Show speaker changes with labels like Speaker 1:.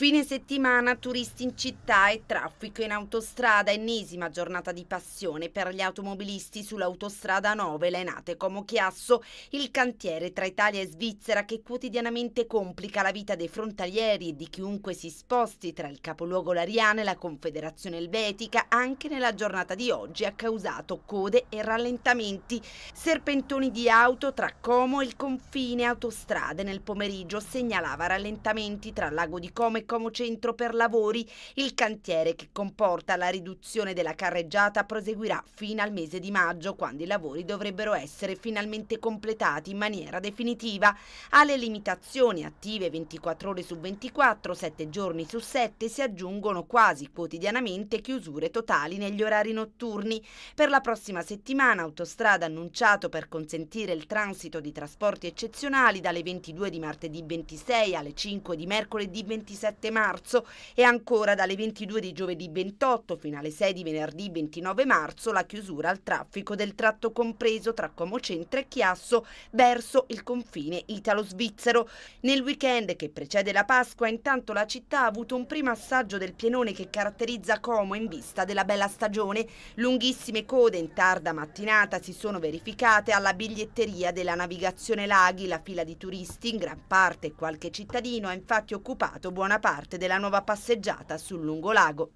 Speaker 1: Fine settimana, turisti in città e traffico in autostrada, ennesima giornata di passione per gli automobilisti sull'autostrada 9 Lenate Como Chiasso, il cantiere tra Italia e Svizzera che quotidianamente complica la vita dei frontalieri e di chiunque si sposti tra il capoluogo Lariane e la Confederazione Elvetica, anche nella giornata di oggi ha causato code e rallentamenti, serpentoni di auto tra Como e il confine autostrade nel pomeriggio segnalava rallentamenti tra Lago di Como e Como Centro per Lavori. Il cantiere che comporta la riduzione della carreggiata proseguirà fino al mese di maggio, quando i lavori dovrebbero essere finalmente completati in maniera definitiva. Alle limitazioni attive 24 ore su 24, 7 giorni su 7, si aggiungono quasi quotidianamente chiusure totali negli orari notturni. Per la prossima settimana Autostrada ha annunciato per consentire il transito di trasporti eccezionali dalle 22 di martedì 26 alle 5 di mercoledì 27 27 marzo e ancora dalle 22 di giovedì 28 fino alle 6 di venerdì 29 marzo la chiusura al traffico del tratto compreso tra Como Centro e Chiasso verso il confine italo-svizzero. Nel weekend che precede la Pasqua intanto la città ha avuto un primo assaggio del pienone che caratterizza Como in vista della bella stagione. Lunghissime code in tarda mattinata si sono verificate alla biglietteria della navigazione Laghi, la fila di turisti in gran parte qualche cittadino ha infatti occupato buona parte parte della nuova passeggiata sul lungolago